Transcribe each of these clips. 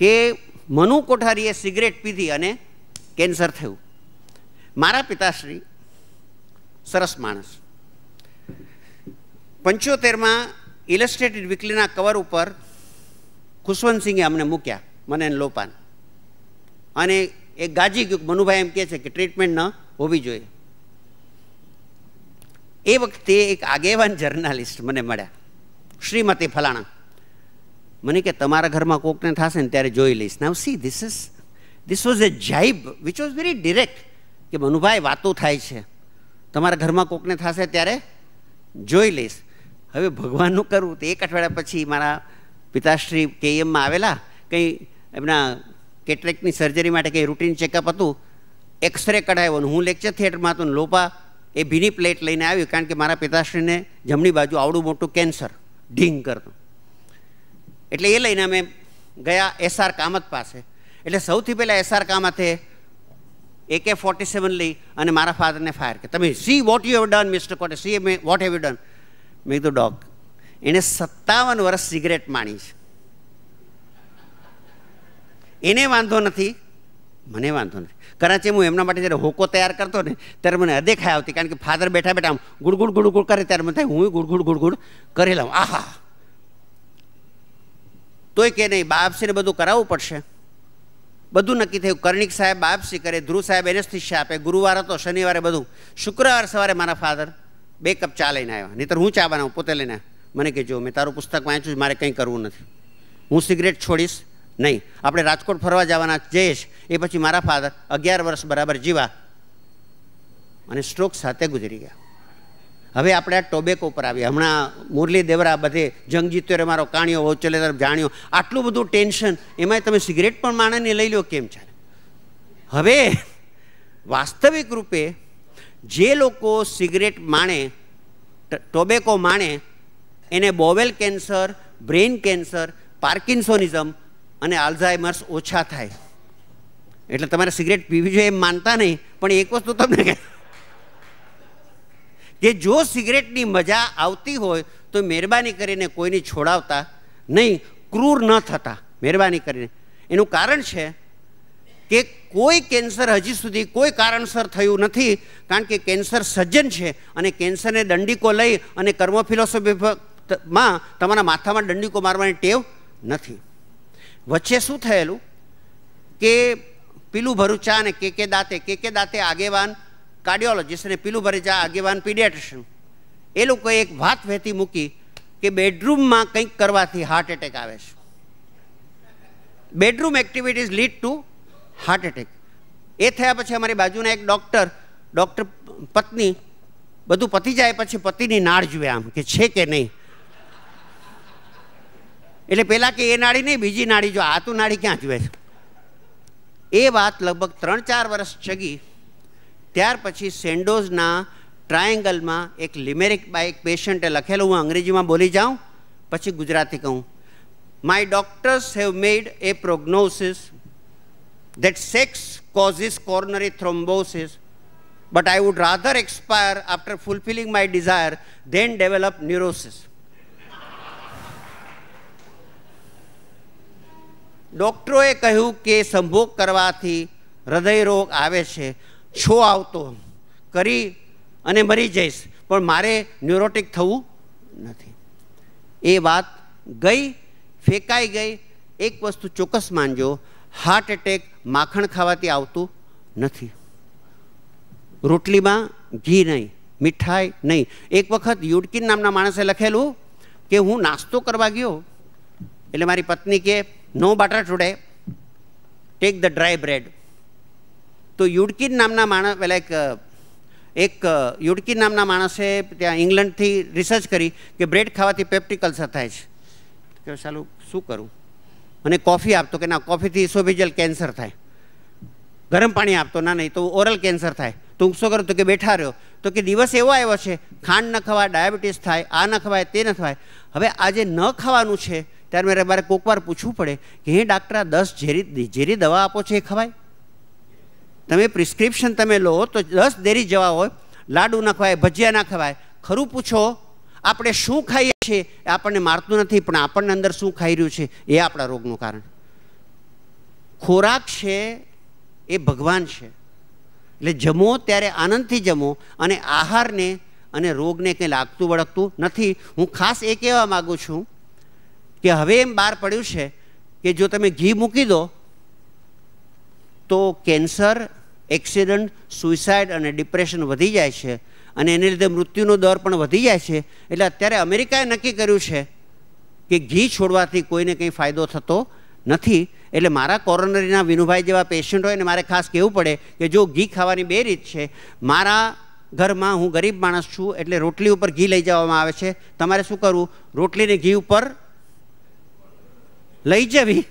કે મનુ કોઠારીએ સિગરેટ પીધી અને કેન્સર થયું મારા પિતાશ્રી સરસ માણસ પંચોતેરમાં ઇલસ્ટ્રેટેડ વીકલીના કવર ઉપર ખુશવંતસિંહે અમને મૂક્યા મને લોપાન અને એ ગાજી ગયું મનુભાઈ એમ કહે છે કે ટ્રીટમેન્ટ ન હોવી જોઈએ એ વખતે એક આગેવાન જર્નાલિસ્ટ મને મળ્યા શ્રીમતી ફલાણા મને કે તમારા ઘરમાં કોકને થશે ને ત્યારે જોઈ લઈશ now see this is this was a jibe which was very direct કે મનુભાઈ વાતો થાય છે તમારા ઘરમાં કોકને થશે ત્યારે જોઈ લઈશ હવે ભગવાનનું કરવું તો એક અઠવાડિયા પછી મારા પિતાશ્રી કેએમમાં આવેલા કંઈ એમના કેટલેકની સર્જરી માટે કંઈ રૂટીન ચેકઅપ હતું એક્સરે કઢાવ્યો અને હું લેક્ચર થિયેટરમાં હતો ને લોપા એ ભીની પ્લેટ લઈને આવ્યું કારણ કે મારા પિતાશ્રીને જમણી બાજુ આવડું મોટું કેન્સર ઢીંગ કરતું એટલે એ લઈને અમે ગયા એસઆર કામત પાસે એટલે સૌથી પહેલાં એસઆર કામતે એકે ફોર્ટી સેવન લઈ અને મારા ફાધરને ફાયર કે તમે see what you have done mister Kote see may what have you done મેં કીધું ડોગ એણે સત્તાવન વર્ષ સિગરેટ માણી છે એને વાંધો નથી મને વાંધો નથી કરાચી હું એમના માટે જ્યારે હોકો તૈયાર કરતો ને ત્યારે મને અદેખાય આવતી કારણ કે ફાધર બેઠા બેઠા આમ ગુડગુડ ગુડગુડ કરે ત્યારે મને થાય હું ગુડગુડ ગુડગુડ કરી લઉં આહા તોય કે નહીં બાપસીને બધું કરાવવું પડશે બધું નક્કી થયું કર્ણિક સાહેબ બાપસી કરે ધ્રુવ સાહેબ એને એનેસ્થિશિયા આપે ગુરુવાર હતો શનિવારે બધું શુક્રવાર સવારે મારા ફાધર બે કપ ચા લઈને આવ્યા નહીતર હું ચા બનાવું પોતે લઈને મને કહેજો મેં તારું પુસ્તક વાંચ્યું મારે કંઈ કરવું નથી હું સિગરેટ છોડીશ નહીં આપણે રાજકોટ ફરવા જવાના જયેશ એ પછી મારા ફાધર અગિયાર વર્ષ બરાબર જીવા અને સ્ટ્રોક સાથે ગુજરી ગયા હવે આપણે આ ટોબેકો ઉપર આવીએ હમણાં મુરલી દેવરા બધે જંગ જીત્યો રે મારો કાણ્યો વોચલે તરફ જાણ્યો આટલું બધું ટેન્શન એમાંય તમે સિગરેટ પણ માણસને લઈ લો કેમ છે હવે વાસ્તવિક રૂપે જે લોકો સિગરેટ માણે ટોબેકો માણે એને bowel cancer brain cancer parkinsonism અને આલ્ઝાઇમર્સ ઓછા થાય એટલે તમારે સિગરેટ પીવી જોઈએ એમ માનતા નહીં પણ એક વસ્તુ તમને કે જો સિગરેટની મજા આવતી હોય તો મહેરબાની કરીને કોઈને છોડાવતા નહીં ક્રૂર ન થતા મહેરબાની કરીને એનું કારણ છે કે કોઈ કેન્સર હજી સુધી કોઈ કારણસર થયું નથી કારણ કે કેન્સર સજ્જન છે અને કેન્સરને દંડીકો લઈ અને કર્મ ફિલોસોફીમાં તમારા માથામાં દંડીકો મારવાની ટેવ નથી વચ્ચે શું થયેલું કે પીલું ભરૂચા અને કે કે દાંતે કે કે દાંતે આગેવાન કાર્ડિયોલોજિસ્ટ અને પીલું ભરેજા આગેવાન પીડિયાટ્રિશિયન એ લોકોએ એક વાત વહેતી મૂકી કે બેડરૂમમાં કંઈક કરવાથી હાર્ટ એટેક આવે છે bedroom activities lead to heart attack એ થયા પછી અમારી બાજુના એક ડૉક્ટર ડૉક્ટર પત્ની બધું પતી જાય પછી પતિની નાળ જુએ આમ કે છે કે નહીં એટલે પહેલાં કે એ નાળી નહીં બીજી નાળી જો આ તો નાળી ક્યાં જુએ છે એ વાત લગભગ ત્રણ ચાર વર્ષ જગી ત્યાર પછી સેન્ડોઝના ટ્રાયેંગલમાં એક લિમેરિક બાય એક પેશન્ટે લખેલું હું અંગ્રેજીમાં બોલી જાઉં પછી ગુજરાતી કહું my doctors have made a prognosis that sex causes coronary thrombosis, but I would rather expire after fulfilling my desire than develop neurosis. ડૉક્ટરોએ કહ્યું કે સંભોગ કરવાથી હૃદયરોગ આવે છે છો આવતો કરી અને મરી જઈશ પણ મારે ન્યુરોટિક થવું નથી એ વાત ગઈ ફેંકાઈ ગઈ એક વસ્તુ ચોક્કસ માનજો હાર્ટ એટેક માખણ ખાવાથી આવતું નથી રોટલીમાં ઘી નહીં મીઠાઈ નહીં એક વખત યુડકીન નામના માણસે લખેલું કે હું નાસ્તો કરવા ગયો એટલે મારી પત્ની કે no butter today take the dry bread તો યુડકીન નામના માણસ પેલા એક એક યુડકીન નામના માણસે ત્યાં ઇંગ્લેન્ડથી રિસર્ચ કરી કે બ્રેડ ખાવાથી પેપ્ટિક અલ્સર થાય છે કે ચાલું શું કરું મને કોફી આપતો કે ના કોફીથી ઇસોબિજલ કેન્સર થાય ગરમ પાણી આપતો ના નહીં તો ઓરલ કેન્સર થાય તો હું શું કરું તો કે બેઠા રહ્યો તો કે દિવસ એવો આવ્યો છે ખાંડ ન ખવાય ડાયાબિટીસ થાય આ ન ખવાય તે ન ખવાય હવે આજે ન ખાવાનું છે ત્યારે મારે મારે કોઈક વાર પૂછવું પડે કે હે ડાક્ટર આ દસ ઝેરી ઝેરી દવા આપો છે એ ખવાય તમે પ્રિસ્ક્રિપ્શન તમે લો તો દસ દેરી જવા હોય લાડુ ના ખવાય ભજીયા ના ખવાય ખરું પૂછો આપણે શું ખાઈએ છીએ એ આપણને મારતું નથી પણ આપણને અંદર શું ખાઈ રહ્યું છે એ આપણા રોગનું કારણ ખોરાક છે એ ભગવાન છે એટલે જમો ત્યારે આનંદથી જમો અને આહારને અને રોગને કંઈ લાગતું વળગતું નથી હું ખાસ એ કહેવા માગું છું કે હવે એમ બહાર પડ્યું છે કે જો તમે ઘી મૂકી દો તો કેન્સર એક્સિડન્ટ સુઇસાઇડ અને ડિપ્રેશન વધી જાય છે અને એને લીધે મૃત્યુનો દર પણ વધી જાય છે એટલે અત્યારે અમેરિકાએ નક્કી કર્યું છે કે ઘી છોડવાથી કોઈને કંઈ ફાયદો થતો નથી એટલે મારા કોરોનરીના વિનુભાઈ જેવા પેશન્ટ હોય ને મારે ખાસ કહેવું પડે કે જો ઘી ખાવાની બે રીત છે મારા ઘરમાં હું ગરીબ માણસ છું એટલે રોટલી ઉપર ઘી લઈ જવામાં આવે છે તમારે શું કરવું રોટલીને ઘી ઉપર લઈ જવી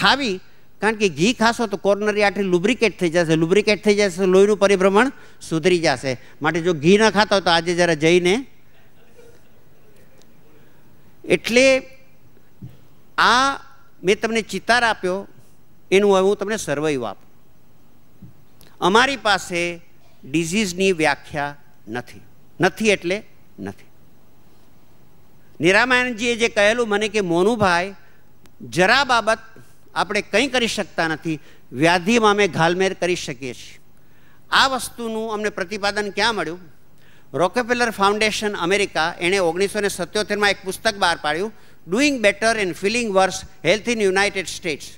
ખાવી કારણ કે ઘી ખાશો તો કોર્નરી આટલી લુબ્રિકેટ થઈ જશે લુબ્રિકેટ થઈ જશે લોહીનું પરિભ્રમણ સુધરી જશે માટે જો ઘી ન ખાતા હોય તો આજે જરા જઈને એટલે આ મેં તમને ચિતાર આપ્યો એનું હું તમને સર્વૈવ આપું અમારી પાસે ડિઝીઝની વ્યાખ્યા નથી નથી એટલે નથી નિરામાયણજીએ જે કહેલું મને કે મોનુભાઈ જરા બાબત આપણે કંઈ કરી શકતા નથી વ્યાધિમાં અમે ઘાલમેર કરી શકીએ છીએ આ વસ્તુનું અમને પ્રતિપાદન ક્યાં મળ્યું રોકેપેલર ફાઉન્ડેશન અમેરિકા એણે ઓગણીસો ને સત્યોતેરમાં એક પુસ્તક બહાર પાડ્યું doing better and feeling worse health in United States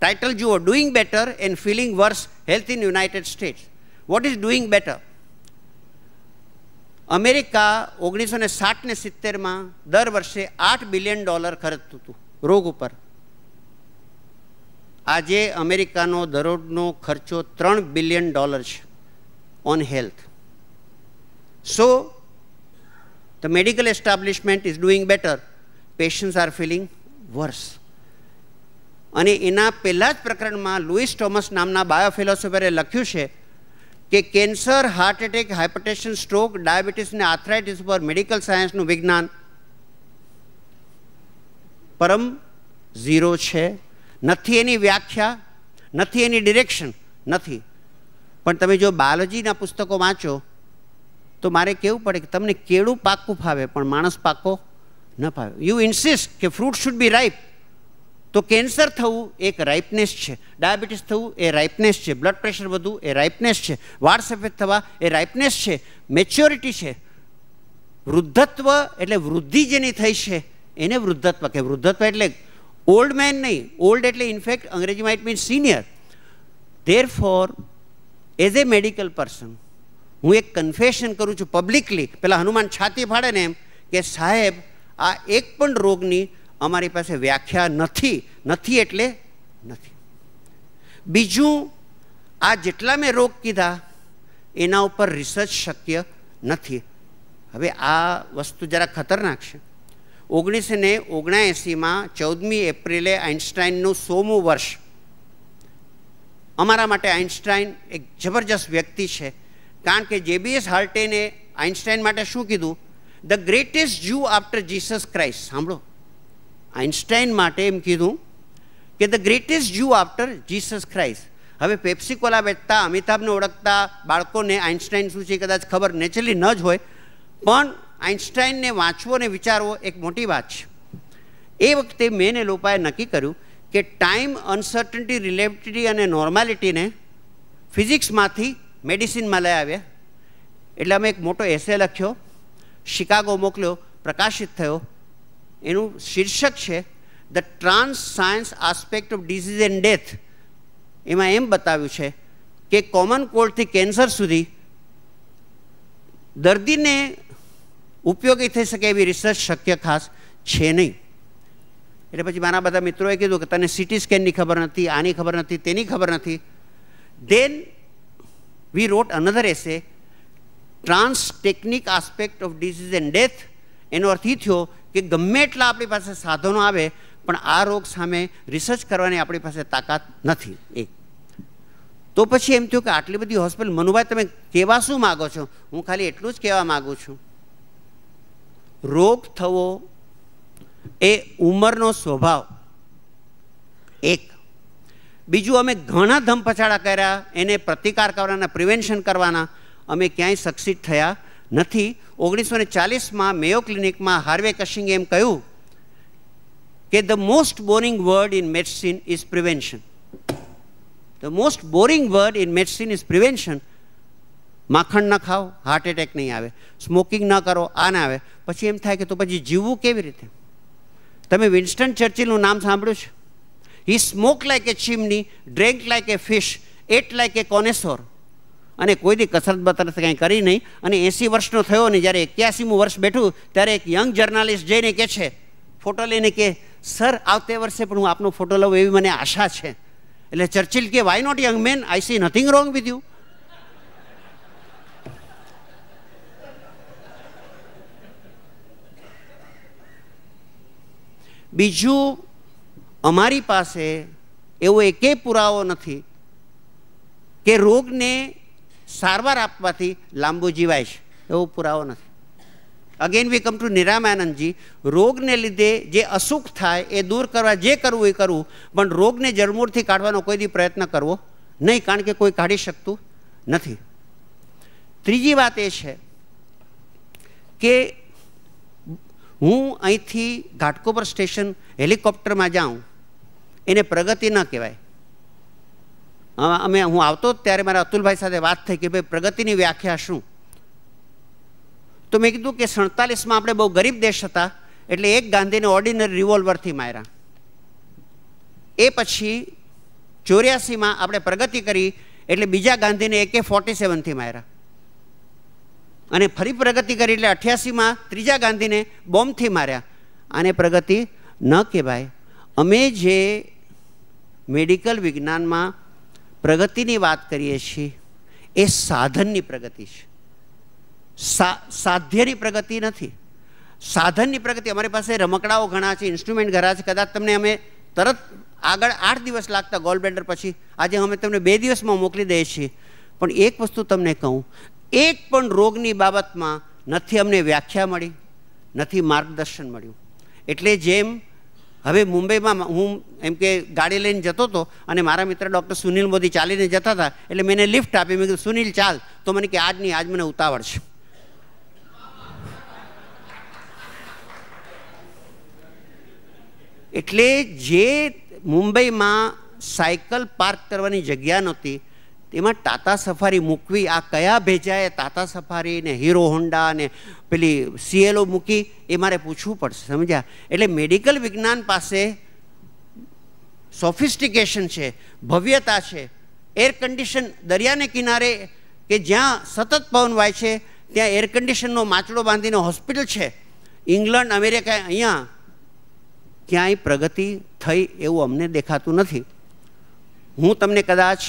title જુઓ doing better and feeling worse health in United States what is doing better America ઓગણીસો ને સાઠ ને સિત્તેરમાં દર વર્ષે આઠ બિલિયન ડોલર ખર્ચતું હતું રોગ ઉપર આજે અમેરિકાનો દરોડનો ખર્ચો ત્રણ બિલિયન ડોલર છે on health so the medical establishment is doing better patients are feeling worse અને એના પહેલાં જ પ્રકરણમાં લુઈસ થોમસ નામના બાયોફિલોસોફરે લખ્યું છે કે cancer heart attack hypertension stroke diabetes અને આર્થરાઇટિસ પર મેડિકલ સાયન્સનું વિજ્ઞાન પરમ ઝીરો છે નથી એની વ્યાખ્યા નથી એની ડિરેક્શન નથી પણ તમે જો બાયોલોજીના પુસ્તકો વાંચો તો મારે કહેવું પડે કે તમને કેળું પાકું ફાવે પણ માણસ પાકો ન ફાવે યુ ઇન્સિસ્ટ કે ફ્રૂટ શુડ બી રાઈપ તો કેન્સર થવું એક રાઇપનેસ છે ડાયાબિટીસ થવું એ રાઇપનેસ છે બ્લડ પ્રેશર વધવું એ રાઇપનેસ છે વાળ સફેદ થવા એ રાઇપનેસ છે મેચ્યોરિટી છે વૃદ્ધત્વ એટલે વૃદ્ધિ જેની થઈ છે એને વૃદ્ધત્વ કે વૃદ્ધત્વ એટલે ઓલ્ડ મેન નહીં ઓલ્ડ એટલે ઇનફેક્ટ અંગ્રેજીમાં it means senior therefore as a medical person હું એક કન્ફેશન કરું છું પબ્લિકલી પેલા હનુમાન છાતી ફાડે ને એમ કે સાહેબ આ એક પણ રોગની અમારી પાસે વ્યાખ્યા નથી નથી એટલે નથી બીજું આ જેટલા મેં રોગ કીધા એના ઉપર રિસર્ચ શક્ય નથી હવે આ વસ્તુ જરા ખતરનાક છે ઓગણીસો ઓગણાએંસીમાં ચૌદમી એપ્રિલે આઇન્સ્ટાઇનનું સોમું વર્ષ અમારા માટે આઇન્સ્ટાઇન એક જબરજસ્ત વ્યક્તિ છે કારણ કે જેબીએસ હાર્ટેને આઇન્સ્ટાઇન માટે શું કીધું the greatest Jew after Jesus Christ સાંભળો આઇન્સ્ટાઇન માટે એમ કીધું કે the greatest Jew after Jesus Christ હવે પેપ્સિકોલા વેચતા અમિતાભને ઓળખતા બાળકોને આઇન્સ્ટાઇન શું છે કદાચ ખબર નેચરલી ન જ હોય પણ આઇન્સ્ટાઈનને વાંચવો અને વિચારવો એક મોટી વાત છે એ વખતે મેં મેને લોપાએ નક્કી કર્યું કે ટાઈમ અનસર્ટનિટી રિલેટિવિટી અને નોર્માલિટીને ફિઝિક્સમાંથી મેડિસિનમાં લઈ આવ્યા એટલે અમે એક મોટો એસે લખ્યો શિકાગો મોકલ્યો પ્રકાશિત થયો એનું શીર્ષક છે the trans science aspect of disease and death એમાં એમ બતાવ્યું છે કે કોમન કોલ્ડથી કેન્સર સુધી દર્દીને ઉપયોગી થઈ શકે એવી રિસર્ચ શક્ય ખાસ છે નહીં એટલે પછી મારા બધા મિત્રોએ કીધું કે તને સિટી સ્કેનની ખબર નથી આની ખબર નથી તેની ખબર નથી then we wrote another essay trans technique aspect of disease and death એનો અર્થ એ થયો કે ગમે એટલા આપણી પાસે સાધનો આવે પણ આ રોગ સામે રિસર્ચ કરવાની આપણી પાસે તાકાત નથી એ તો પછી એમ થયું કે આટલી બધી હોસ્પિટલ મનુભાઈ તમે કહેવા શું માગો છો હું ખાલી એટલું જ કહેવા માગું છું રોગ થવો એ ઉંમરનો સ્વભાવ એક બીજું અમે ઘણા ધમપછાડા કર્યા એને પ્રતિકાર કરવાના પ્રિવેન્શન કરવાના અમે ક્યાંય સક્સિડ થયા નથી ઓગણીસો ને ચાલીસમાં મેયો ક્લિનિકમાં હાર્વે કશિંગે એમ કહ્યું કે the most boring word in medicine is prevention the most boring word in medicine is prevention માખણ ન ખાઓ હાર્ટ એટેક નહીં આવે સ્મોકિંગ ન કરો આ ના આવે પછી એમ થાય કે તો પછી જીવવું કેવી રીતે તમે વિન્સ્ટન ચર્ચિલનું નામ સાંભળ્યું છે he smoke like a chimney drank like a fish ate like a connoisseur અને કોઈથી કસરત બતરત કંઈ કરી નહીં અને એંસી વર્ષનો થયો ને જ્યારે એક્યાસીમું વર્ષ બેઠું ત્યારે એક યંગ જર્નાલિસ્ટ જઈને કે છે ફોટો લઈને કે સર આવતે વર્ષે પણ હું આપનો ફોટો લઉં એવી મને આશા છે એટલે ચર્ચિલ કે why not young man I see nothing wrong with you બીજું અમારી પાસે એવો એકે પુરાવો નથી કે રોગને સારવાર આપવાથી લાંબુ જીવાય છે એવો પુરાવો નથી અગેન વી કમ ટુ નિરામાનંદજી રોગને લીધે જે અસુખ થાય એ દૂર કરવા જે કરવું એ કરવું પણ રોગને જડમૂળથી કાઢવાનો કોઈ દી પ્રયત્ન કરવો નહીં કારણ કે કોઈ કાઢી શકતું નથી ત્રીજી વાત એ છે કે હું અહીંથી ઘાટકોપર સ્ટેશન હેલિકોપ્ટરમાં જાઉં એને પ્રગતિ ન કહેવાય અમે હું આવતો ત્યારે મારા અતુલભાઈ સાથે વાત થઈ કે ભાઈ પ્રગતિની વ્યાખ્યા શું તો મેં કીધું કે સડતાલીસમાં આપણે બહુ ગરીબ દેશ હતા એટલે એક ગાંધીને ઓર્ડિનરી રિવોલ્વરથી માર્યા એ પછી ચોર્યાસીમાં આપણે પ્રગતિ કરી એટલે બીજા ગાંધીને એકે ફોર્ટી સેવનથી માર્યા અને ફરી પ્રગતિ કરી એટલે અઠ્યાસીમાં ત્રીજા ગાંધીને બોમ્બથી માર્યા આને પ્રગતિ ન કહેવાય અમે જે મેડિકલ વિજ્ઞાનમાં પ્રગતિની વાત કરીએ છીએ એ સાધનની પ્રગતિ છે સા સાધ્યની પ્રગતિ નથી સાધનની પ્રગતિ અમારી પાસે રમકડાઓ ઘણા છે ઇન્સ્ટ્રુમેન્ટ ઘણા છે કદાચ તમને અમે તરત આગળ આઠ દિવસ લાગતા ગોલ્ડ બેન્ડર પછી આજે અમે તમને બે દિવસમાં મોકલી દઈએ છીએ પણ એક વસ્તુ તમને કહું એક પણ રોગની બાબતમાં નથી અમને વ્યાખ્યા મળી નથી માર્ગદર્શન મળ્યું એટલે જેમ હવે મુંબઈમાં હું એમ કે ગાડી લઈને જતો હતો અને મારા મિત્ર ડૉક્ટર સુનિલ મોદી ચાલીને જતા હતા એટલે મેં લિફ્ટ આપી મેં કીધું સુનિલ ચાલ તો મને કે આજની આજ મને ઉતાવળ છે એટલે જે મુંબઈમાં સાયકલ પાર્ક કરવાની જગ્યા નહોતી એમાં ટાટા સફારી મૂકવી આ કયા ભેજાએ ટાટા સફારી ને હીરો હોન્ડા ને પેલી સીએલઓ મૂકી એ મારે પૂછવું પડશે સમજ્યા એટલે મેડિકલ વિજ્ઞાન પાસે સોફિસ્ટિકેશન છે ભવ્યતા છે એર કન્ડિશન દરિયાને કિનારે કે જ્યાં સતત પવન વાય છે ત્યાં એર કન્ડિશનનો માચડો બાંધીને હોસ્પિટલ છે ઇંગ્લેન્ડ અમેરિકા અહીંયા ક્યાંય પ્રગતિ થઈ એવું અમને દેખાતું નથી હું તમને કદાચ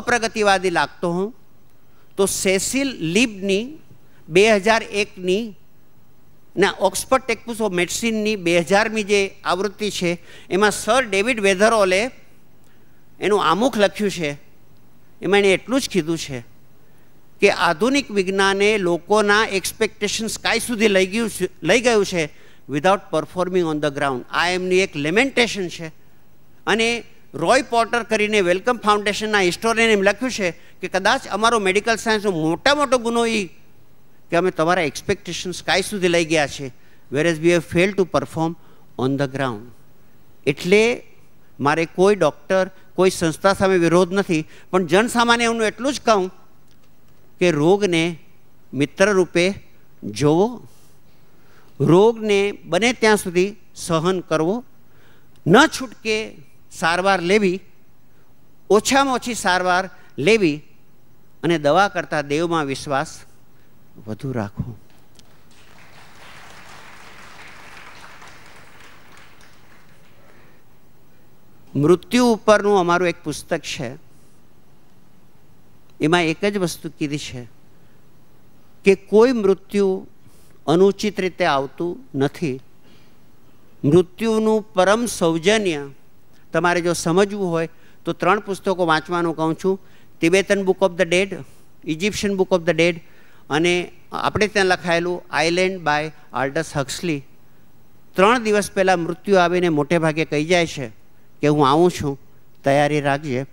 અપ્રગતિવાદી લાગતો હું તો સેસિલ લિબની બે હજાર એકની ના ઓક્સફર્ડ ટેક્સબુક ઓફ મેડિસિનની બે હજારમી જે આવૃત્તિ છે એમાં સર ડેવિડ વેધરોલે એનું આમુખ લખ્યું છે એમાં એણે એટલું જ કીધું છે કે આધુનિક વિજ્ઞાને લોકોના એક્સપેક્ટેશન્સ કાંઈ સુધી લઈ ગયું લઈ ગયું છે without performing on the ground આ એમની એક લેમેન્ટેશન છે અને રોય પોટર કરીને વેલકમ ફાઉન્ડેશનના હિસ્ટોરિયન એમ લખ્યું છે કે કદાચ અમારો મેડિકલ સાયન્સનો મોટા મોટો ગુનો એ કે અમે તમારા એક્સપેક્ટેશન સ્કાય સુધી લઈ ગયા છે whereas we have fail to perform on the ground એટલે મારે કોઈ ડૉક્ટર કોઈ સંસ્થા સામે વિરોધ નથી પણ જનસામાન્ય હું એટલું જ કહું કે રોગને મિત્ર રૂપે જોવો રોગને બને ત્યાં સુધી સહન કરવો ન છૂટકે સારવાર લેવી ઓછામાં ઓછી સારવાર લેવી અને દવા કરતાં દેવમાં વિશ્વાસ વધુ રાખો મૃત્યુ ઉપરનું અમારું એક પુસ્તક છે એમાં એક જ વસ્તુ કીધી છે કે કોઈ મૃત્યુ અનુચિત રીતે આવતું નથી મૃત્યુનું પરમ સૌજન્ય તમારે જો સમજવું હોય તો ત્રણ પુસ્તકો વાંચવાનું કહું છું Tibetan book of the dead Egyptian book of the dead અને આપણે ત્યાં લખાયેલું આઇલેન્ડ બાય આર્ડસ હક્સલી ત્રણ દિવસ પહેલાં મૃત્યુ આવીને મોટે ભાગે કહી જાય છે કે હું આવું છું તૈયારી રાખજે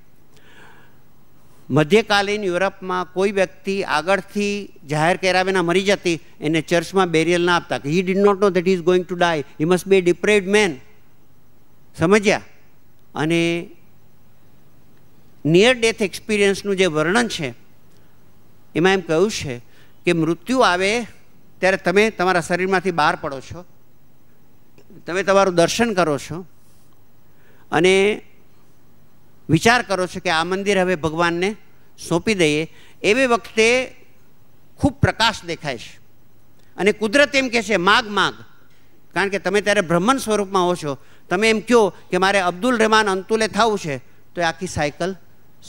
મધ્યકાલીન યુરોપમાં કોઈ વ્યક્તિ આગળથી જાહેર કર્યા વિના મરી જતી એને ચર્ચમાં બેરિયલ ના આપતા he did not know that is going to die he must be depraved man સમજ્યા અને નિયર ડેથ એક્સપિરિયન્સનું જે વર્ણન છે એમાં એમ કહ્યું છે કે મૃત્યુ આવે ત્યારે તમે તમારા શરીરમાંથી બહાર પડો છો તમે તમારું દર્શન કરો છો અને વિચાર કરો છો કે આ મંદિર હવે ભગવાનને સોંપી દઈએ એવી વખતે ખૂબ પ્રકાશ દેખાય છે અને કુદરત એમ કહે છે માગ માગ કારણ કે તમે ત્યારે બ્રહ્મન સ્વરૂપમાં હો છો તમે એમ કહો કે મારે અબ્દુલ રહેમાન અંતુલે થવું છે તો એ આખી સાયકલ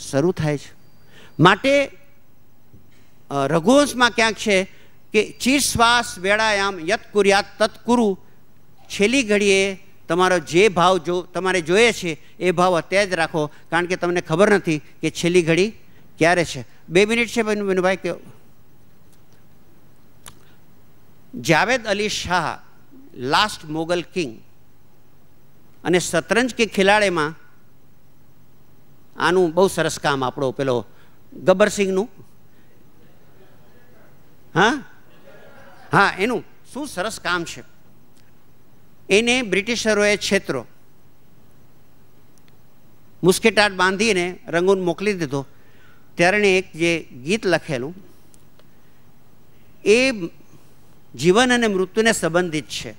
શરૂ થાય છે માટે રઘુવંશમાં ક્યાંક છે કે ચીર શ્વાસ વેળાયામ યત તત્કુરુ છેલ્લી ઘડીએ તમારો જે ભાવ જો તમારે જોઈએ છે એ ભાવ અત્યારે જ રાખો કારણ કે તમને ખબર નથી કે છેલ્લી ઘડી ક્યારે છે બે મિનિટ છે બેનુભાઈ કે Javed Ali Shah last Mogul king અને શતરંજ કે ખેલાડીમાં આનું બહુ સરસ કામ આપણો પેલો ગબ્બરસિંહનું હા હા એનું શું સરસ કામ છે એને બ્રિટિશરોએ છેતરો મુસ્કેટાટ બાંધીને રંગોન મોકલી દીધો ત્યારે એક જે ગીત લખેલું એ જીવન અને મૃત્યુને સંબંધિત છે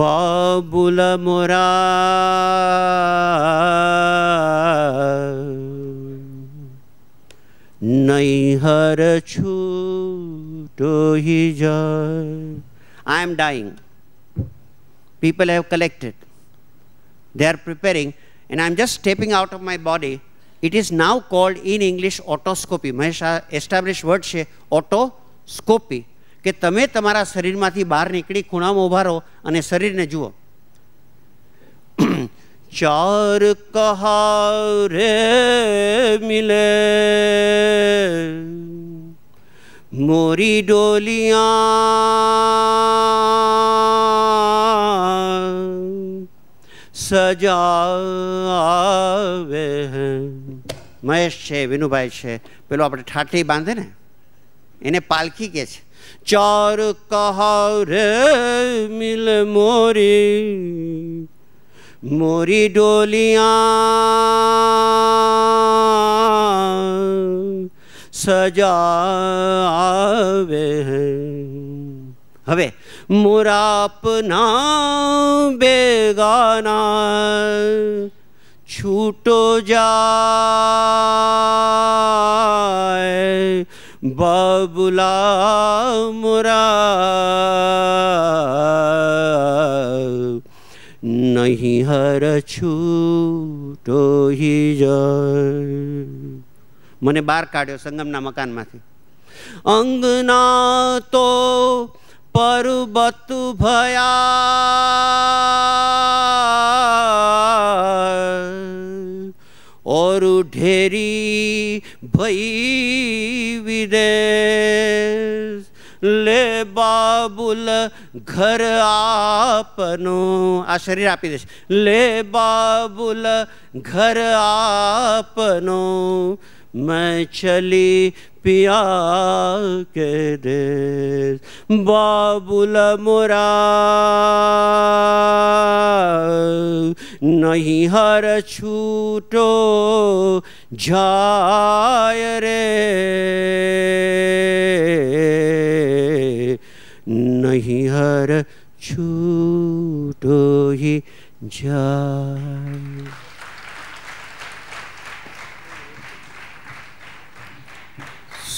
বাবুল মোরা নৈহর ছুটোহি I am dying. People have collected. They are preparing, and I am just stepping out of my body. It is now called in English autoscopy. Mahesha established word she autoscopy. કે તમે તમારા શરીરમાંથી બહાર નીકળી ખૂણામાં ઉભા રહો અને શરીરને જુઓ ચાર કહા રે મિલે મોરી ડોલિયા સજાવે મહેશ છે વિનુભાઈ છે પેલો આપણે ઠાઠી બાંધે ને એને પાલખી કે છે ચાર કહારે મિલ મોરી મોરી ડોલિયા સજાવે હવે મોરા આપના બેગાના છૂટો જાય બબુલા મુરા નહીં હર છૂટો હી મને બહાર કાઢ્યો સંગમના મકાનમાંથી અંગના તો પર્વત ભયા ઓર ઢેરી ભઈ देश ले बाबुल घर आपनो आ शरीर आपी देश ले बाबुल घर आपनो मैं चली पिया के देश बाबुल मुरा नहीं हर छूटो झाय रे नहीं हर छूटो ही झाय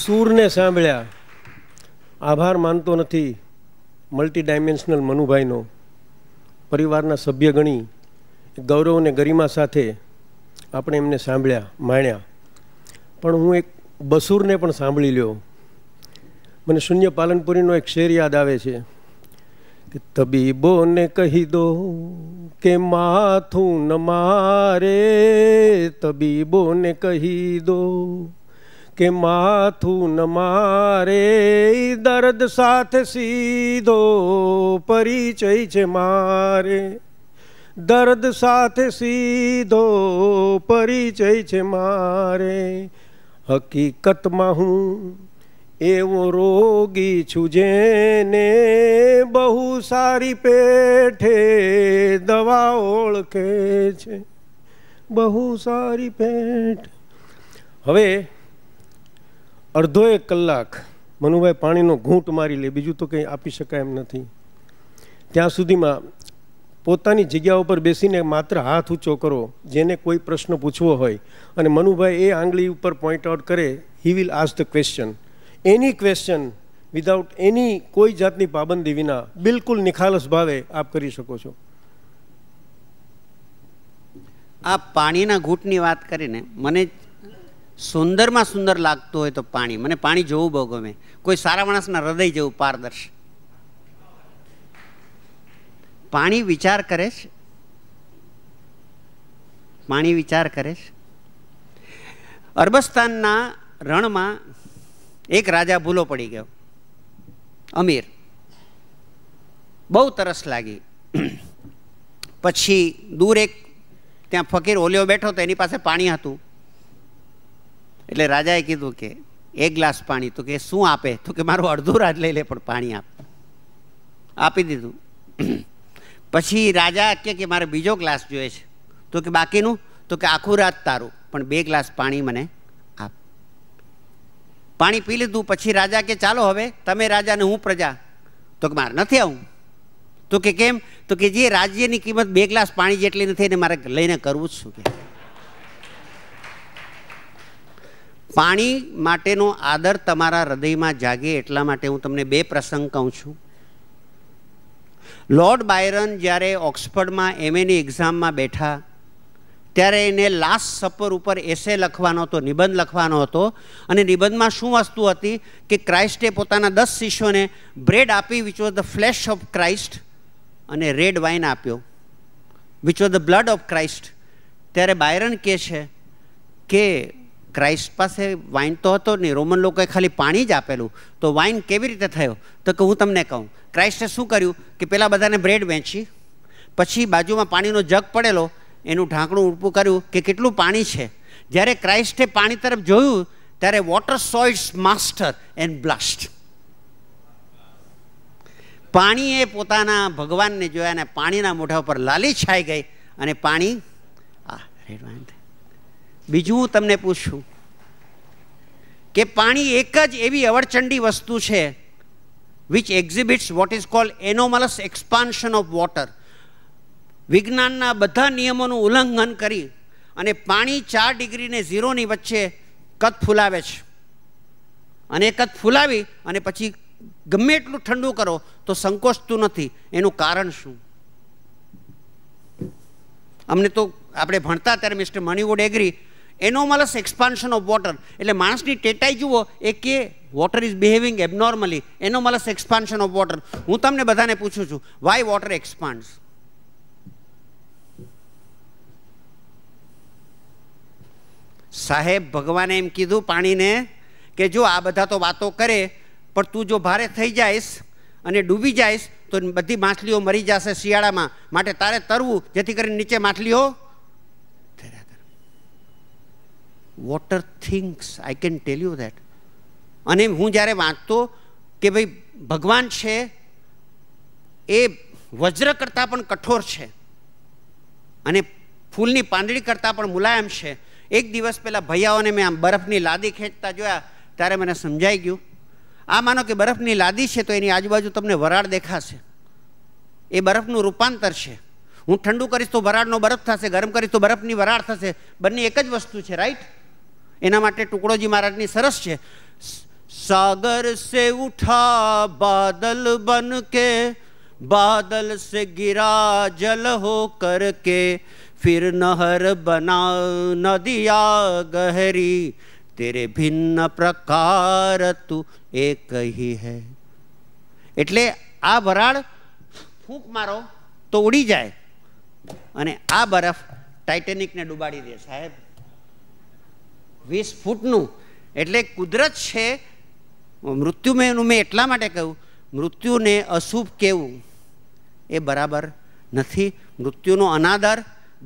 સૂરને સાંભળ્યા આભાર માનતો નથી મલ્ટી ડાયમેન્શનલ મનુભાઈનો પરિવારના સભ્ય ગણી ગૌરવ અને ગરિમા સાથે આપણે એમને સાંભળ્યા માણ્યા પણ હું એક બસુરને પણ સાંભળી લ્યો મને શૂન્ય પાલનપુરીનો એક શેર યાદ આવે છે કે તબીબોને કહી દો કે માથું ન મારે તબીબોને કહી દો કે માથું ન મારે દર્દ સાથે સીધો પરિચય છે મારે દર્દ સાથે સીધો પરિચય છે મારે હકીકતમાં હું એવો રોગી છું જેને બહુ સારી પેઠે દવા ઓળખે છે બહુ સારી પેઠ હવે અડધો એક કલાક મનુભાઈ પાણીનો ઘૂંટ મારી લે બીજું તો કંઈ આપી શકાય એમ નથી ત્યાં સુધીમાં પોતાની જગ્યા ઉપર બેસીને માત્ર હાથ ઊંચો કરો જેને કોઈ પ્રશ્ન પૂછવો હોય અને મનુભાઈ એ આંગળી ઉપર પોઈન્ટ આઉટ કરે he will ask the question any question without any કોઈ જાતની પાબંદી વિના બિલકુલ નિખાલસ ભાવે આપ કરી શકો છો આ પાણીના ઘૂંટની વાત કરીને મને સુંદરમાં સુંદર લાગતું હોય તો પાણી મને પાણી જોવું બહુ ગમે કોઈ સારા માણસના હૃદય જેવું પારદર્શક પાણી વિચાર કરે છે પાણી વિચાર કરે છે અરબસ્તાનના રણમાં એક રાજા ભૂલો પડી ગયો અમીર બહુ તરસ લાગી પછી દૂર એક ત્યાં ફકીર ઓલિયો બેઠો તો એની પાસે પાણી હતું એટલે રાજાએ કીધું કે એક ગ્લાસ પાણી તો કે શું આપે તો કે મારું અડધું રાજ લઈ લે પણ પાણી આપ આપી દીધું પછી રાજા કે કે મારે બીજો ગ્લાસ જોઈએ છે તો કે બાકીનું તો કે આખું રાત તારું પણ બે ગ્લાસ પાણી મને આપ પાણી પી લીધું પછી રાજા કે ચાલો હવે તમે રાજા ને હું પ્રજા તો કે મારે નથી આવું તો કે કેમ તો કે જે રાજ્યની કિંમત બે ગ્લાસ પાણી જેટલી નથી એને મારે લઈને કરવું જ શું કે પાણી માટેનો આદર તમારા હૃદયમાં જાગે એટલા માટે હું તમને બે પ્રસંગ કહું છું લોર્ડ બાયરન જ્યારે ઓક્સફર્ડમાં એમએની એક્ઝામમાં બેઠા ત્યારે એને લાસ્ટ સપર ઉપર એસે લખવાનો હતો નિબંધ લખવાનો હતો અને નિબંધમાં શું વસ્તુ હતી કે ક્રાઇસ્ટે પોતાના દસ શિષ્યોને બ્રેડ આપી which was the flesh of Christ અને રેડ વાઇન આપ્યો which was the blood of Christ ત્યારે બાયરન કહે છે કે ક્રાઇસ્ટ પાસે વાઇન તો હતો નહીં રોમન લોકોએ ખાલી પાણી જ આપેલું તો વાઇન કેવી રીતે થયો તો કે હું તમને કહું ક્રાઇસ્ટે શું કર્યું કે પહેલાં બધાને બ્રેડ વહેંચી પછી બાજુમાં પાણીનો જગ પડેલો એનું ઢાંકણું ઊંપું કર્યું કે કેટલું પાણી છે જ્યારે ક્રાઇસ્ટે પાણી તરફ જોયું ત્યારે water saw its master and blushed પાણીએ પોતાના ભગવાનને જોયા અને પાણીના મોઢા ઉપર લાલી છાઈ ગઈ અને પાણી આ રેડ વાઇન બીજું હું તમને પૂછું કે પાણી એક જ એવી અવડચંડી વસ્તુ છે which exhibits what is call anomalous expansion of water વિજ્ઞાનના બધા નિયમોનું ઉલ્લંઘન કરી અને પાણી ચાર ડિગ્રીને ઝીરોની વચ્ચે કદ ફૂલાવે છે અને કદ ફૂલાવી અને પછી ગમે એટલું ઠંડુ કરો તો સંકોચતું નથી એનું કારણ શું અમને તો આપણે ભણતા ત્યારે મિસ્ટર મણીવુડ agree anomalous expansion of water એટલે માણસની ટેટાઈ જુઓ એ કે water is behaving abnormally anomalous expansion of water હું તમને બધાને પૂછું છું વાય વોટર એક્સપાન્ડ્સ સાહેબ ભગવાને એમ કીધું પાણીને કે જો આ બધા તો વાતો કરે પણ તું જો ભારે થઈ જઈશ અને ડૂબી જઈશ તો બધી માછલીઓ મરી જશે શિયાળામાં માટે તારે તરવું જેથી કરીને નીચે માછલીઓ water thinks I can tell you that અને હું જ્યારે વાંચતો કે ભાઈ ભગવાન છે એ વજ્ર કરતાં પણ કઠોર છે અને ફૂલની પાંદડી કરતાં પણ મુલાયમ છે એક દિવસ પહેલાં ભૈયાઓને મેં આમ બરફની લાદી ખેંચતા જોયા ત્યારે મને સમજાઈ ગયું આ માનો કે બરફની લાદી છે તો એની આજુબાજુ તમને વરાળ દેખાશે એ બરફનું રૂપાંતર છે હું ઠંડુ કરીશ તો વરાળનો બરફ થશે ગરમ કરીશ તો બરફની વરાળ થશે બંને એક જ વસ્તુ છે રાઈટ એના માટે ટુકડોજી મહારાજની સરસ છે સાગર સે ઉઠા બાદલ બન કે बादल से गिरा હો કર કે ફિર નહર बना नदिया ગહરી તેરે ભિન્ન પ્રકાર તું એ કહી है એટલે આ વરાળ ફૂંક મારો તો ઉડી જાય અને આ બરફ ટાઇટેનિકને ડૂબાડી દે સાહેબ વીસ ફૂટનું એટલે કુદરત છે મૃત્યુમેનું મેં એટલા માટે કહ્યું મૃત્યુને અશુભ કેવું એ બરાબર નથી મૃત્યુનો અનાદર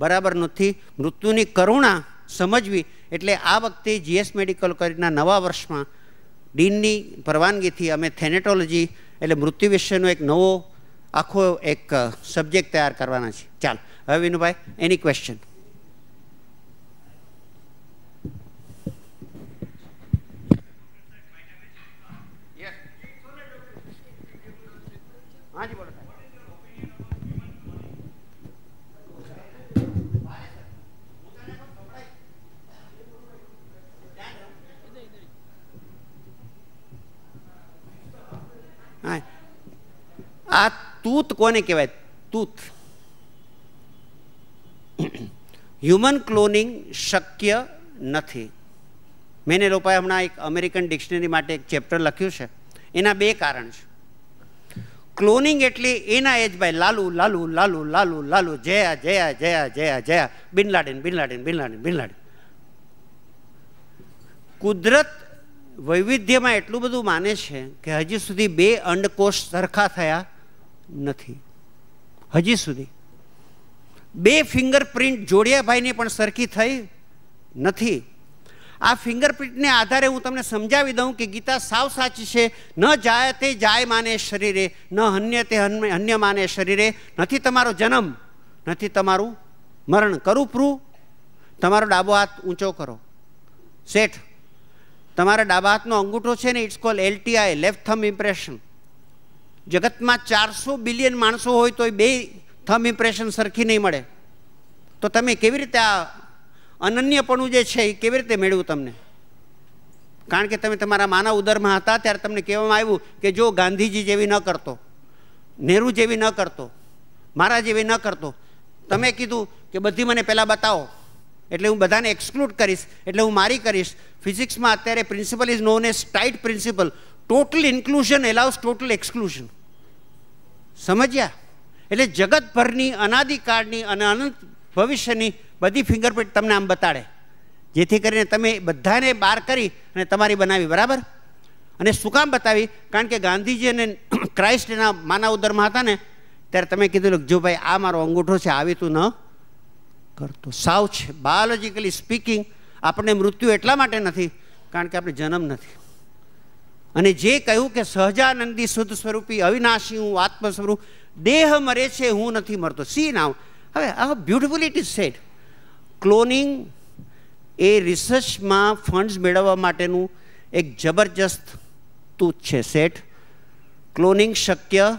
બરાબર નથી મૃત્યુની કરુણા સમજવી એટલે આ વખતે જીએસ મેડિકલ કોલેજના નવા વર્ષમાં ડીનની પરવાનગીથી અમે થેનેટોલોજી એટલે મૃત્યુ વિશેનો એક નવો આખો એક સબ્જેક્ટ તૈયાર કરવાના છે ચાલ હવે વિનુભાઈ એની ક્વેશ્ચન આ તૂત કોને કહેવાય તૂત હ્યુમન ક્લોનિંગ શક્ય નથી મેને લોપાએ હમણાં એક અમેરિકન ડિક્શનરી માટે એક ચેપ્ટર લખ્યું છે એના બે કારણ છે ક્લોનિંગ એટલે એના એજ ભાઈ લાલુ લાલુ લાલુ લાલુ લાલુ જયા જયા જયા જયા જયા બિનલાડેન બિનલાડેન બિનલાડેન બિનલાડેન કુદરત વૈવિધ્યમાં એટલું બધું માને છે કે હજી સુધી બે અંડકોષ સરખા થયા નથી હજી સુધી બે ફિંગરપ્રિન્ટ જોડિયાભાઈની પણ સરખી થઈ નથી આ ફિંગરપ્રિન્ટને આધારે હું તમને સમજાવી દઉં કે ગીતા સાવ સાચી છે ન જાય તે જાય માને શરીરે ન હન્ય તે હન્ય માને શરીરે નથી તમારો જન્મ નથી તમારું મરણ કરું પ્રું તમારો ડાબો હાથ ઊંચો કરો શેઠ તમારા ડાબા હાથનો અંગૂઠો છે ને it's call LTI left thumb impression જગતમાં ચારસો બિલિયન માણસો હોય તો એ બે થમ ઇમ્પ્રેશન સરખી નહીં મળે તો તમે કેવી રીતે આ અનન્યપણું જે છે એ કેવી રીતે મેળવ્યું તમને કારણ કે તમે તમારા માના ઉદરમાં હતા ત્યારે તમને કહેવામાં આવ્યું કે જો ગાંધીજી જેવી ન કરતો નહેરુ જેવી ન કરતો મારા જેવી ન કરતો તમે કીધું કે બધી મને પહેલાં બતાવો એટલે હું બધાને એક્સક્લુડ કરીશ એટલે હું મારી કરીશ ફિઝિક્સમાં અત્યારે principle is known as tight principle total inclusion allows total exclusion સમજ્યા એટલે જગતભરની અનાદિકાળની અને અનંત ભવિષ્યની બધી ફિંગરપ્રિન્ટ તમને આમ બતાડે જેથી કરીને તમે બધાને બાર કરી અને તમારી બનાવી બરાબર અને શું કામ બતાવી કારણ કે ગાંધીજી અને ક્રાઇસ્ટ એના માના ઉદરમાં હતા ને ત્યારે તમે કીધું જો ભાઈ આ મારો અંગૂઠો છે આવી તું ન કરતો સાવ છે બાયોલોજીકલી સ્પીકિંગ આપણને મૃત્યુ એટલા માટે નથી કારણ કે આપણે જન્મ નથી અને જે કહ્યું કે સહજાનંદી શુદ્ધ સ્વરૂપી અવિનાશી હું આત્મ સ્વરૂપ દેહ મરે છે હું નથી મરતો સી નાવ હવે આ beautiful it is set cloning એ રિસર્ચમાં ફંડ્સ મેળવવા માટેનું એક જબરજસ્ત તૂત છે સેટ ક્લોનિંગ શક્ય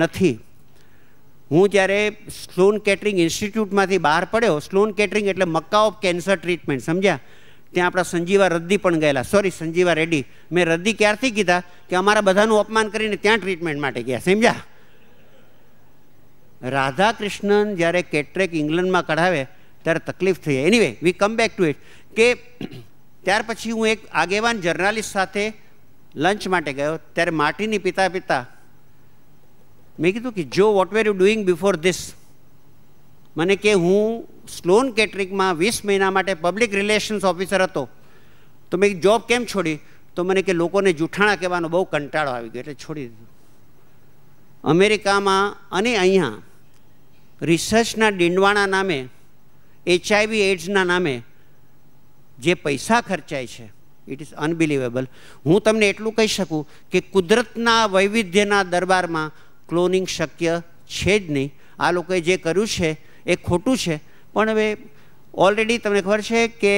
નથી હું જ્યારે સ્લોન કેટરિંગ ઇન્સ્ટિટ્યૂટમાંથી બહાર પડ્યો સ્લોન કેટરિંગ એટલે મક્કા ઓફ કેન્સર ટ્રીટમેન્ટ સમજ્યા ત્યાં આપણા સંજીવા રદ્દી પણ ગયેલા સોરી સંજીવા રેડ્ડી મેં રદ્દી ક્યારથી કીધા કે અમારા બધાનું અપમાન કરીને ત્યાં ટ્રીટમેન્ટ માટે ગયા સમજ્યા રાધાકૃષ્ણન જ્યારે કેટરેક ઇંગ્લેન્ડમાં કઢાવે ત્યારે તકલીફ થઈ એની anyway we come back to it કે ત્યાર પછી હું એક આગેવાન જર્નાલિસ્ટ સાથે લંચ માટે ગયો ત્યારે માટીની પિતા પિતા મેં કીધું કે જો what were you doing before this મને કે હું સ્લોન કેટરિંગમાં વીસ મહિના માટે પબ્લિક રિલેશન્સ ઓફિસર હતો તો મેં જોબ કેમ છોડી તો મને કે લોકોને જૂઠાણા કહેવાનો બહુ કંટાળો આવી ગયો એટલે છોડી દીધું અમેરિકામાં અને અહીંયા રિસર્ચના ડીંડવાણા નામે એચઆઈવી એડ્સના નામે જે પૈસા ખર્ચાય છે ઇટ ઇઝ અનબિલીવેબલ હું તમને એટલું કહી શકું કે કુદરતના વૈવિધ્યના દરબારમાં ક્લોનિંગ શક્ય છે જ નહીં આ લોકોએ જે કર્યું છે એ ખોટું છે પણ હવે ઓલરેડી તમને ખબર છે કે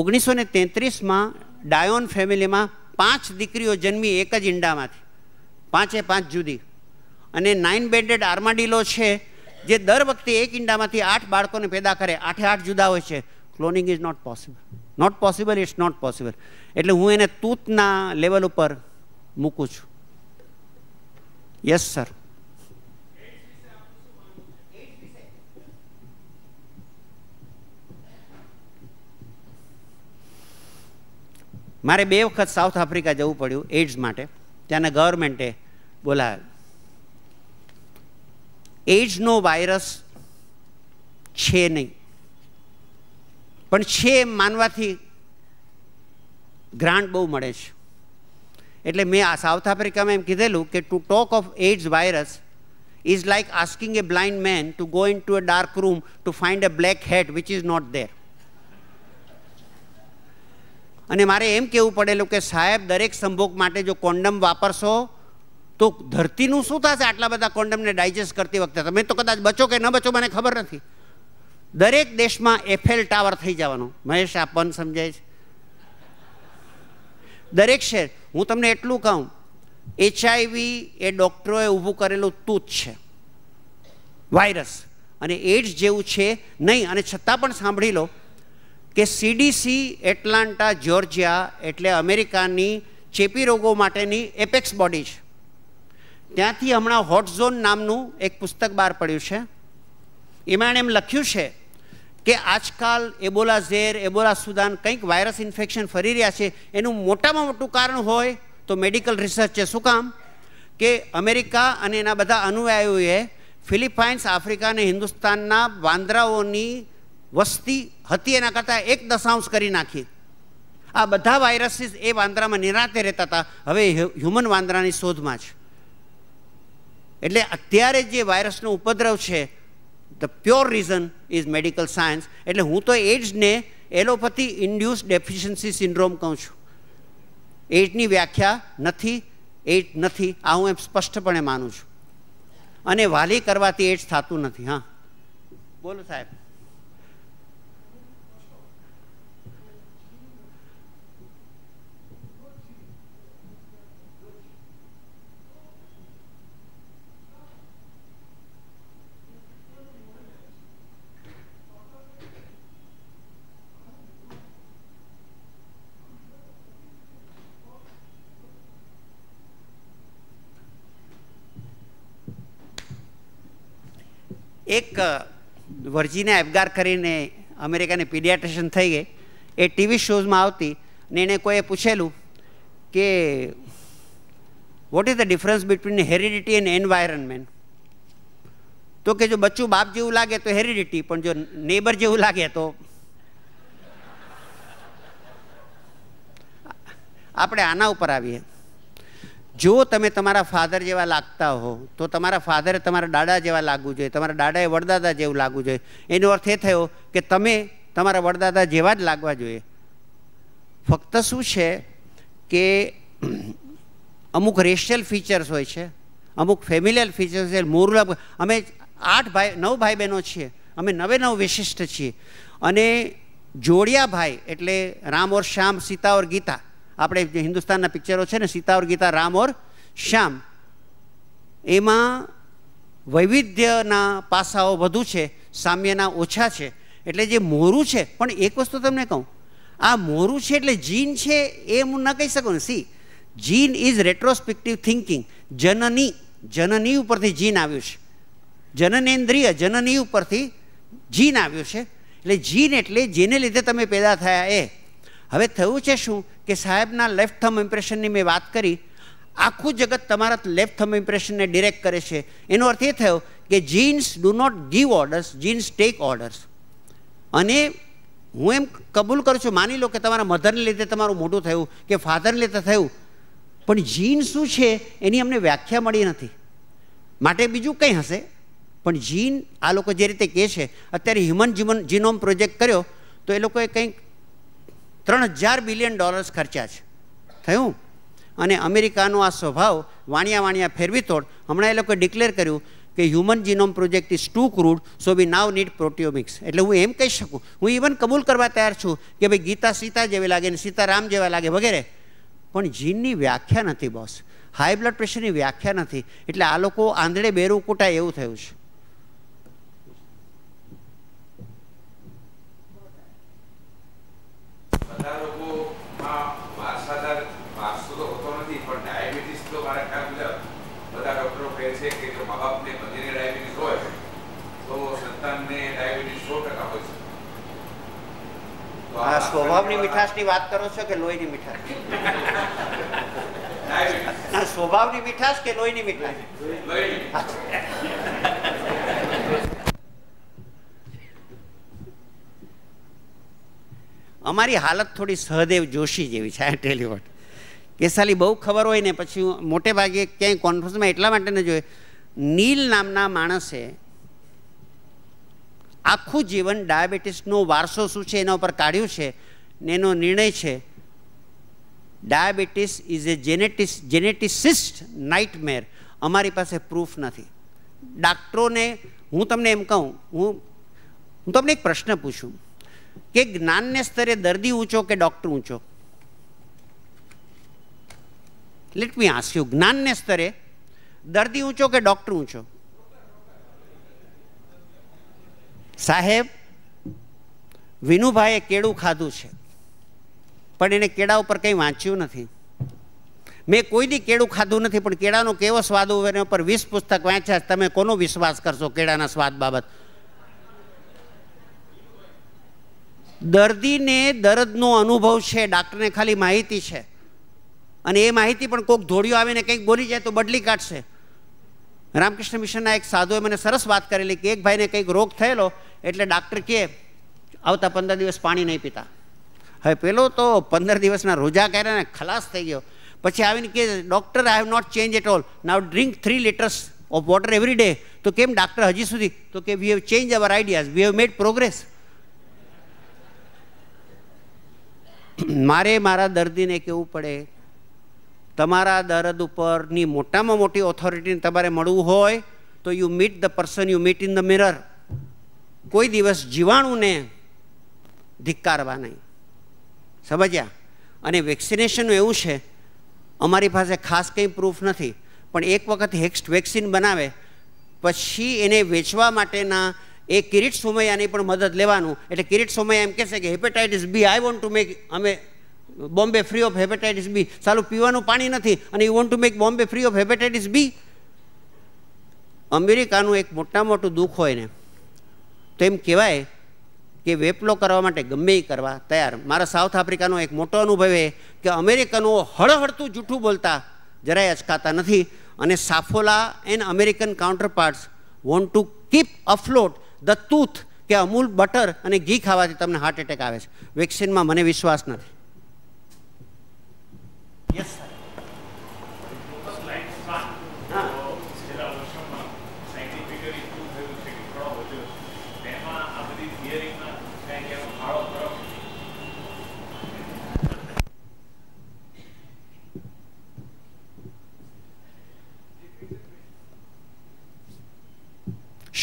ઓગણીસો ને તેત્રીસમાં ડાયોન ફેમિલીમાં પાંચ દીકરીઓ જન્મી એક જ ઈંડામાંથી પાંચે પાંચ જુદી અને નાઇન બેડેડ આર્માડીલો છે જે દર વખતે એક ઈંડામાંથી આઠ બાળકોને પેદા કરે આઠે આઠ જુદા હોય છે cloning is not possible not possible it's not possible એટલે હું એને તૂતના લેવલ ઉપર મૂકું છું યસ સર મારે બે વખત સાઉથ આફ્રિકા જવું પડ્યું એડ્સ માટે ત્યાંના ગવર્મેન્ટે બોલાવ્યું એડ્સનો વાયરસ છે નહીં પણ છે એમ માનવાથી ગ્રાન્ટ બહુ મળે છે એટલે મેં આ સાઉથ આફ્રિકામાં એમ કીધેલું કે to talk of AIDS virus is like asking a blind man to go into a dark room to find a black head which is not there અને મારે એમ કહેવું પડેલું કે સાહેબ દરેક સંભોગ માટે જો કોન્ડમ વાપરશો તો ધરતીનું શું થશે આટલા બધા કોન્ડમને ડાયજેસ્ટ કરતી વખતે તમે તો કદાચ બચો કે ન બચો મને ખબર નથી દરેક દેશમાં એફેલ ટાવર થઈ જવાનો મહેશ આ પન સમજાય છે દરેક શહેર હું તમને એટલું કહું એચઆઈવી એ ડૉક્ટરોએ ઊભું કરેલું તૂત છે વાયરસ અને એડ્સ જેવું છે નહીં અને છતાં પણ સાંભળી લો કે સીડીસી એટલાન્ટા જ્યોર્જિયા એટલે અમેરિકાની ચેપી રોગો માટેની એપેક્સ બોડી છે ત્યાંથી હમણાં હોટઝોન નામનું એક પુસ્તક બહાર પડ્યું છે એમાં એણે એમ લખ્યું છે કે આજકાલ એબોલા ઝેર એબોલા સુદાન કંઈક વાયરસ ઇન્ફેક્શન ફરી રહ્યા છે એનું મોટામાં મોટું કારણ હોય તો મેડિકલ રિસર્ચ છે શું કામ કે અમેરિકા અને એના બધા અનુયાયીઓએ ફિલિપાઇન્સ આફ્રિકા અને હિન્દુસ્તાનના વાંદરાઓની વસ્તી હતી એના કરતાં એક દશાંશ કરી નાખી આ બધા વાયરસીસ એ વાંદરામાં નિરાતે રહેતા હતા હવે હ્યુમન વાંદરાની શોધમાં છે એટલે અત્યારે જે વાયરસનો ઉપદ્રવ છે the pure reason is medical science એટલે હું તો એડ્સને એલોપથી ઇન્ડ્યુસ ડેફિશિયન્સી સિન્ડ્રોમ કહું છું એડની વ્યાખ્યા નથી એડ નથી આ હું એમ સ્પષ્ટપણે માનું છું અને વાલી કરવાથી એડ્સ થતું નથી હા બોલો સાહેબ એક વર્જીને એબગાર કરીને અમેરિકાની પીડિયાટ્રિશિયન થઈ ગઈ એ ટીવી શોઝમાં આવતી ને એણે કોઈએ પૂછેલું કે what is the difference between heredity and environment તો કે જો બચ્ચું બાપ જેવું લાગે તો હેરિડિટી પણ જો નેબર જેવું લાગે તો આપણે આના ઉપર આવીએ જો તમે તમારા ફાધર જેવા લાગતા હો તો તમારા ફાધરે તમારા દાદા જેવા લાગવું જોઈએ તમારા દાદાએ વડદાદા જેવું લાગવું જોઈએ એનો અર્થ એ થયો કે તમે તમારા વડદાદા જેવા જ લાગવા જોઈએ ફક્ત શું છે કે અમુક રેશિયલ ફીચર્સ હોય છે અમુક ફેમિલિયલ ફીચર્સ છે મોરલ અમે આઠ ભાઈ નવ ભાઈ બહેનો છીએ અમે નવે નવ વિશિષ્ટ છીએ અને જોડિયા ભાઈ એટલે રામ ઓર શ્યામ સીતા ઓર ગીતા આપણે જે હિન્દુસ્તાનના પિક્ચરો છે ને સીતાવર ગીતા રામ ઓર શ્યામ એમાં વૈવિધ્યના પાસાઓ વધુ છે સામ્યના ઓછા છે એટલે જે મોરું છે પણ એક વસ્તુ તમને કહું આ મોરું છે એટલે જીન છે એ હું ન કહી શકું ને see gene is retrospective thinking જનની જનની ઉપરથી જીન આવ્યું છે જનનેન્દ્રિય જનની ઉપરથી જીન આવ્યું છે એટલે જીન એટલે જેને લીધે તમે પેદા થયા એ હવે થયું છે શું કે સાહેબના લેફ્ટ થમ ઇમ્પ્રેશનની મેં વાત કરી આખું જગત તમારા લેફ્ટ થમ ઇમ્પ્રેશનને ડિરેક્ટ કરે છે એનો અર્થ એ થયો કે genes do not give orders genes take orders અને હું એમ કબૂલ કરું છું માની લો કે તમારા મધરને લીધે તમારું મોટું થયું કે ફાધરને લીધે થયું પણ જીન શું છે એની અમને વ્યાખ્યા મળી નથી માટે બીજું કંઈ હશે પણ જીન આ લોકો જે રીતે કહે છે અત્યારે હ્યુમન જીવન જીનોમ પ્રોજેક્ટ કર્યો તો એ લોકોએ કંઈક ત્રણ હજાર બિલિયન ડોલર્સ ખર્ચ્યા છે થયું અને અમેરિકાનો આ સ્વભાવ વાણિયા વાણિયા ફેરવી તોડ હમણાં એ લોકોએ ડિક્લેર કર્યું કે human genome project is too crude so we now need proteomics એટલે હું એમ કહી શકું હું ઇવન કબૂલ કરવા તૈયાર છું કે ભાઈ ગીતા સીતા જેવી લાગે ને સીતારામ જેવા લાગે વગેરે પણ જીનની વ્યાખ્યા નથી બોસ હાઈ બ્લડ પ્રેશરની વ્યાખ્યા નથી એટલે આ લોકો આંધળે બેરું કૂટાય એવું થયું છે બધા તો હોતો નથી પણ ડાયાબિટીસ તો મારા ખ્યાલ મુજબ બધા ડૉક્ટરો કહે છે કે જો હોય તો સંતાનને ડાયાબિટીસ સો ટકા હોય છે આ સ્વભાવની મીઠાશની વાત કરો છો કે લોહીની મીઠાશ સ્વભાવની મીઠાશ કે લોહીની મીઠાશ અમારી હાલત થોડી સહદેવ જોશી જેવી છે આ ટેલિવોટ કે સાલી બહુ ખબર હોય ને પછી મોટે ભાગે ક્યાંય કોન્ફરન્સમાં એટલા માટે ન જોઈએ નીલ નામના માણસે આખું જીવન ડાયાબિટીસનો વારસો શું છે એના ઉપર કાઢ્યું છે ને એનો નિર્ણય છે ડાયાબિટીસ ઇઝ એ જેનેટિસ જેનેટિસિસ્ટ નાઇટમેર અમારી પાસે પ્રૂફ નથી ડાક્ટરોને હું તમને એમ કહું હું હું તમને એક પ્રશ્ન પૂછું કે જ્ઞાનને સ્તરે દર્દી ઊંચો કે ડૉક્ટર ઊંચો લેટ મી આસ યુ જ્ઞાનને સ્તરે દર્દી ઊંચો કે ડૉક્ટર ઊંચો સાહેબ વિનુભાઈએ કેળું ખાધું છે પણ એને કેળા ઉપર કંઈ વાંચ્યું નથી મેં કોઈ દી કેળું ખાધું નથી પણ કેળાનો કેવો સ્વાદ હોય એના ઉપર વીસ પુસ્તક વાંચ્યા તમે કોનો વિશ્વાસ કરશો કેળાના સ્વાદ બાબત દર્દીને દર્દનો અનુભવ છે ડાક્ટરને ખાલી માહિતી છે અને એ માહિતી પણ કોઈક ધોળિયો આવીને કંઈક બોલી જાય તો બદલી કાઢશે રામકૃષ્ણ મિશનના એક સાધુએ મને સરસ વાત કરેલી કે એક ભાઈને કંઈક રોગ થયેલો એટલે ડાક્ટર કહે આવતા પંદર દિવસ પાણી નહીં પીતા હવે પેલો તો પંદર દિવસના રોજા કર્યા ને ખલાસ થઈ ગયો પછી આવીને કે doctor I have not change at all now drink three litres of water every day તો કેમ ડાક્ટર હજી સુધી તો કે we have change our ideas we have made progress મારે મારા દર્દીને કહેવું પડે તમારા દર્દ ઉપરની મોટામાં મોટી ઓથોરિટીને તમારે મળવું હોય તો you meet the person you meet in the mirror કોઈ દિવસ જીવાણુને ધિક્કારવા નહીં સમજ્યા અને વેક્સિનેશનનું એવું છે અમારી પાસે ખાસ કંઈ પ્રૂફ નથી પણ એક વખત હેક્સ્ટ વેક્સિન બનાવે પછી એને વેચવા માટેના એ કિરીટ સોમૈયાની પણ મદદ લેવાનું એટલે કિરીટ સોમૈયા એમ કહેશે કે hepatitis B I want to make અમે Bombay free of hepatitis B સારું પીવાનું પાણી નથી અને you want to make Bombay free of hepatitis B અમેરિકાનું એક મોટા મોટું દુઃખ હોય ને તો એમ કહેવાય કે વેપલો કરવા માટે ગમે એ કરવા તૈયાર મારા સાઉથ આફ્રિકાનો એક મોટો અનુભવ એ કે અમેરિકનો હળહળતું જૂઠું બોલતા જરાય અચકાતા નથી અને Saffola and American counter counterparts want to keep afloat the તૂથ કે અમૂલ બટર અને ઘી ખાવાથી તમને હાર્ટ એટેક આવે છે વેક્સિનમાં મને વિશ્વાસ નથી યસ સર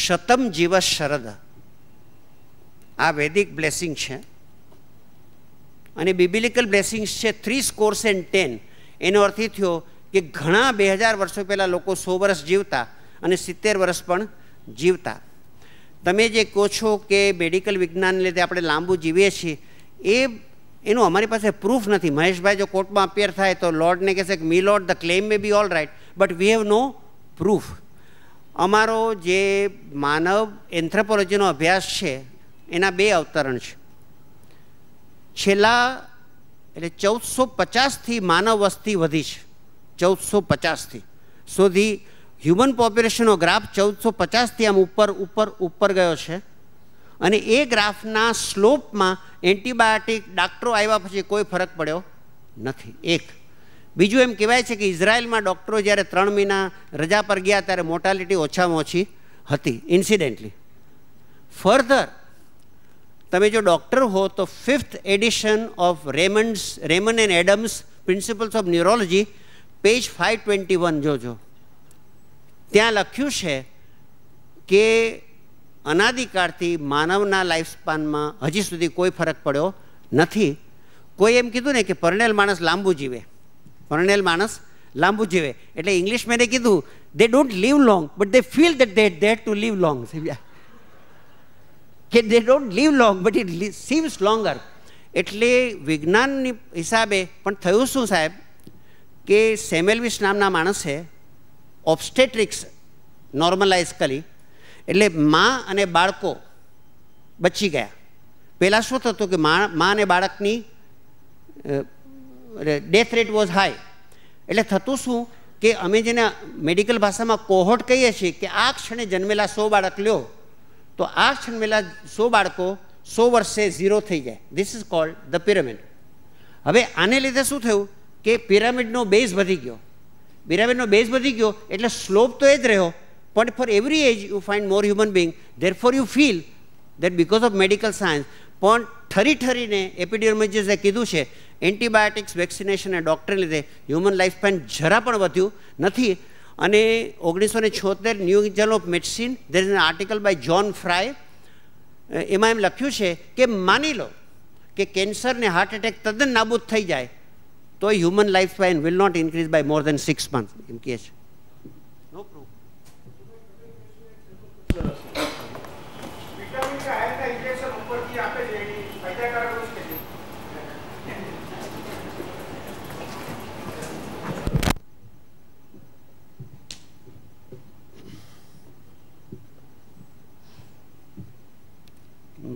શતમ જીવ શરદ આ વૈદિક બ્લેસિંગ છે અને બિબિલિકલ બ્લેસિંગ્સ છે થ્રી સ્કોર્સ એન્ડ ટેન એનો અર્થ એ થયો કે ઘણા બે હજાર વર્ષો પહેલાં લોકો સો વર્ષ જીવતા અને સિત્તેર વર્ષ પણ જીવતા તમે જે કહો છો કે મેડિકલ વિજ્ઞાનને લીધે આપણે લાંબુ જીવીએ છીએ એ એનું અમારી પાસે પ્રૂફ નથી મહેશભાઈ જો કોર્ટમાં અપિયર થાય તો લોર્ડને કહેશે કે me lord the claim may be all right but we have no proof અમારો જે માનવ એન્થ્રોપોલોજીનો અભ્યાસ છે એના બે અવતરણ છે છેલ્લા એટલે ચૌદસો પચાસથી માનવ વસ્તી વધી છે ચૌદસો પચાસથી સુધી હ્યુમન પોપ્યુલેશનનો ગ્રાફ ચૌદસો પચાસથી આમ ઉપર ઉપર ઉપર ગયો છે અને એ ગ્રાફના સ્લોપમાં એન્ટીબાયોટિક ડાક્ટરો આવ્યા પછી કોઈ ફરક પડ્યો નથી એક બીજું એમ કહેવાય છે કે ઇઝરાયલમાં ડૉક્ટરો જ્યારે ત્રણ મહિના રજા પર ગયા ત્યારે મોર્ટાલિટી ઓછામાં ઓછી હતી ઇન્સિડેન્ટલી ફર્ધર તમે જો ડૉક્ટર હો તો fifth edition of Raymonds Raymond and Adams principles of neurology page five twenty one જોજો ત્યાં લખ્યું છે કે અનાદિકાળથી માનવના લાઈફ સ્પાનમાં હજી સુધી કોઈ ફરક પડ્યો નથી કોઈ એમ કીધું ને કે પરણેલ માણસ લાંબુ જીવે વર્ણેલ માણસ લાંબુ જીવે એટલે ઇંગ્લિશ મેને કીધું they don't live long but they feel that they that to live long કે they don't live long but it seems longer એટલે વિજ્ઞાનની હિસાબે પણ થયું શું સાહેબ કે સેમેલવિસ નામના માણસે ઓબ્સ્ટેટ્રિક્સ નોર્મલાઇઝ કરી એટલે મા અને બાળકો બચી ગયા પહેલાં શું થતું કે મા અને બાળકની ડેથ રેટ વોઝ હાઈ એટલે થતું શું કે અમે જેને મેડિકલ ભાષામાં કોહોટ કહીએ છીએ કે આ ક્ષણે જન્મેલા સો બાળક લ્યો તો આ જન્મેલા સો બાળકો સો વર્ષે ઝીરો થઈ જાય this is called the pyramid હવે આને લીધે શું થયું કે પિરામિડનો બેઝ વધી ગયો પિરામિડનો બેઝ વધી ગયો એટલે સ્લોપ તો એ જ રહ્યો પણ for every age you find more human being therefore you feel that because of medical science પણ ઠરી ઠરીને એપિડિયોલોજીસ્ટે કીધું છે એન્ટીબાયોટિક્સ વેક્સિનેશન અને ડૉક્ટરને લીધે હ્યુમન લાઈફ લાઈફસ્પાન જરા પણ વધ્યું નથી અને ઓગણીસો ને છોતેર New Journal of Medicine there is an article by John Fry એમાં એમ લખ્યું છે કે માની લો કે કેન્સરને હાર્ટ એટેક તદ્દન નાબૂદ થઈ જાય તો human life span will not increase by more than six month એમ કહે છે નો પ્રૂફ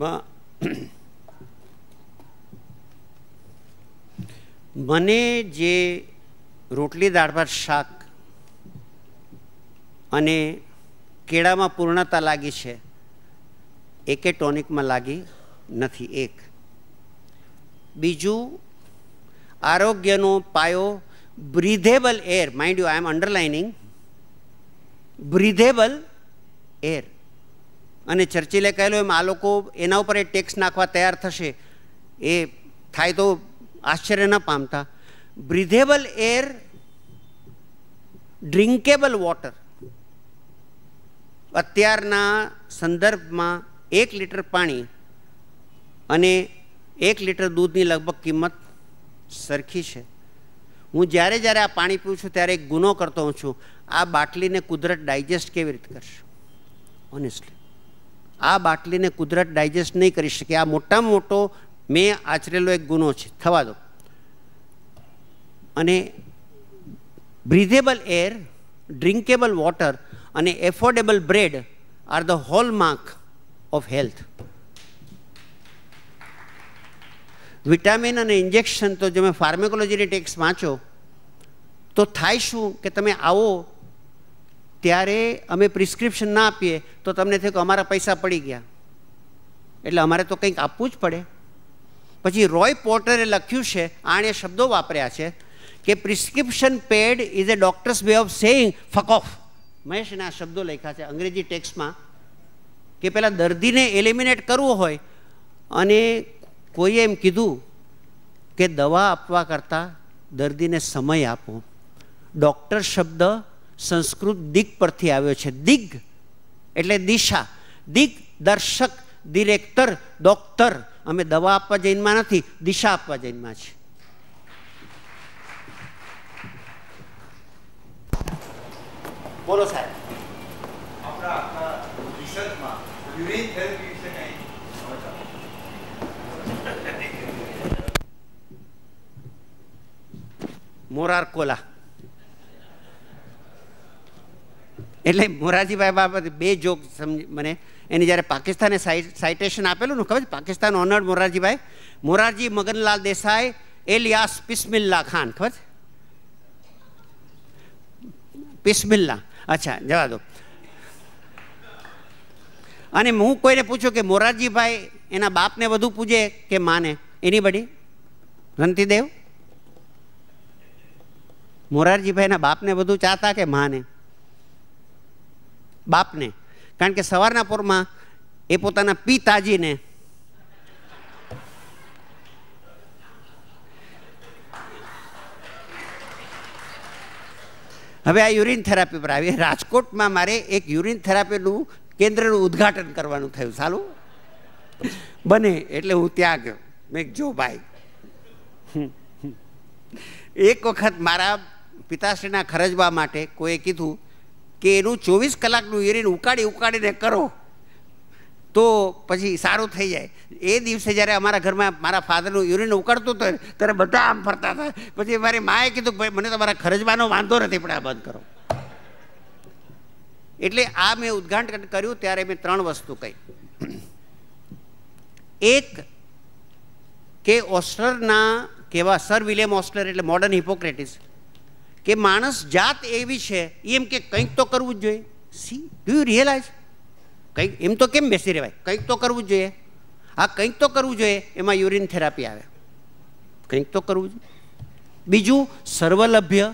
સંદર્ભમાં મને જે રોટલી દાળ ભાત શાક અને કેળામાં પૂર્ણતા લાગી છે એકે ટોનિકમાં લાગી નથી એક બીજું આરોગ્યનો પાયો breathable air mind you I am underlining breathable air અને ચર્ચિલે કહેલું એમ આ લોકો એના ઉપર એ ટેક્સ નાખવા તૈયાર થશે એ થાય તો આશ્ચર્ય ન પામતા બ્રિધેબલ એર ડ્રિંકેબલ વોટર અત્યારના સંદર્ભમાં એક લીટર પાણી અને એક લીટર દૂધની લગભગ કિંમત સરખી છે હું જ્યારે જ્યારે આ પાણી પીઉં છું ત્યારે એક ગુનો કરતો હોઉં છું આ બાટલીને કુદરત ડાયજેસ્ટ કેવી રીતે કરશે ઓનેસ્ટલી આ બાટલીને કુદરત ડાયજેસ્ટ નહીં કરી શકે આ મોટામાં મોટો મેં આચરેલો એક ગુનો છે થવા દો અને બ્રિધેબલ એર ડ્રિંકેબલ વોટર અને affordable bread are the hallmark of health vitamin અને ઇન્જેક્શન તો જો મેં ફાર્મેકોલોજીની ટેક્સ વાંચો તો થાય શું કે તમે આવો ત્યારે અમે પ્રિસ્ક્રિપ્શન ના આપીએ તો તમને થયું કે અમારા પૈસા પડી ગયા એટલે અમારે તો કંઈક આપવું જ પડે પછી રોય પોર્ટરે લખ્યું છે આણે શબ્દો વાપર્યા છે કે prescription pad is a doctor's way of saying fuck off મહેશને આ શબ્દો લખ્યા છે અંગ્રેજી ટેક્સમાં કે પહેલાં દર્દીને એલિમિનેટ કરવો હોય અને કોઈએ એમ કીધું કે દવા આપવા કરતાં દર્દીને સમય આપો ડૉક્ટર શબ્દ સંસ્કૃત દિગ પરથી આવ્યો છે દિગ એટલે દિશા દિગ દર્શક ડિરેક્ટર ડોક્ટર અમે દવા આપવા જૈનમાં નથી દિશા આપવા જૈનમાં છે બોલો સાહેબ મોરાર કોલા એટલે મોરારજીભાઈ બાબતે બે જોક સમજ મને એને જ્યારે પાકિસ્તાને સાઇટેશન આપેલું ને ખબર છે પાકિસ્તાન ઓનર મોરારજીભાઈ મોરારજી મગનલાલ દેસાઈ એલિયાસ પિસ્મિલ્લા ખાન ખબર છે પિસ્મિલ્લા અચ્છા જવા દો અને હું કોઈને પૂછું કે મોરારજીભાઈ એના બાપને વધુ પૂજે કે માને એની બડી રંતીદેવ મોરારજીભાઈના બાપને વધુ ચાતા કે માને બાપને કારણ કે સવારના પોરમાં એ પોતાના પિતાજીને હવે આ યુરિન થેરાપી પર આવી રાજકોટમાં મારે એક યુરિન થેરાપીનું કેન્દ્રનું ઉદ્ઘાટન કરવાનું થયું ચાલુ બને એટલે હું ત્યાં ગયો મેં જો ભાઈ એક વખત મારા પિતાશ્રીના ખરજવા માટે કોઈએ કીધું કે એનું ચોવીસ કલાકનું યુરિન ઉકાળી ઉકાળીને કરો તો પછી સારું થઈ જાય એ દિવસે જ્યારે અમારા ઘરમાં મારા ફાધરનું યુરિન ઉકાળતું હતું ત્યારે બધા આમ ફરતા હતા પછી મારી માએ કીધું ભાઈ મને તમારા ખરજવાનો વાંધો નથી પણ આ બંધ કરો એટલે આ મેં ઉદઘાટન કર્યું ત્યારે મેં ત્રણ વસ્તુ કહી એક કે ઓસ્ટરના કહેવા સર વિલિયમ ઓસ્ટર એટલે મોડર્ન હિપોક્રેટિસ કે માણસ જાત એવી છે એમ કે કંઈક તો કરવું જ જોઈએ સી ડુ યુ રિયલાઇઝ કંઈક એમ તો કેમ બેસી રહેવાય કંઈક તો કરવું જોઈએ આ કંઈક તો કરવું જોઈએ એમાં યુરિન થેરાપી આવે કંઈક તો કરવું જોઈએ બીજું સર્વલભ્ય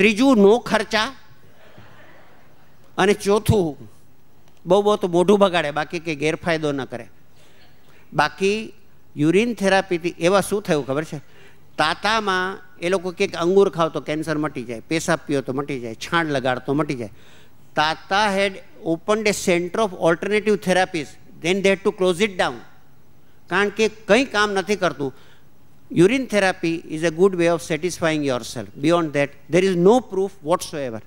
ત્રીજું નો ખર્ચા અને ચોથું બહુ બહુ તો મોઢું બગાડે બાકી કંઈ ગેરફાયદો ન કરે બાકી યુરિન થેરાપીથી એવા શું થયું ખબર છે તાતામાં એ લોકો કંઈક અંગૂર ખાવ તો કેન્સર મટી જાય પેશાબ પીઓ તો મટી જાય છાણ લગાડ તો મટી જાય Tata had open the center of alternative therapies then they had to close it down કારણ કે કંઈ કામ નથી કરતું urine therapy urine therapy is a good way of satisfying yourself. Beyond that, there is no proof ever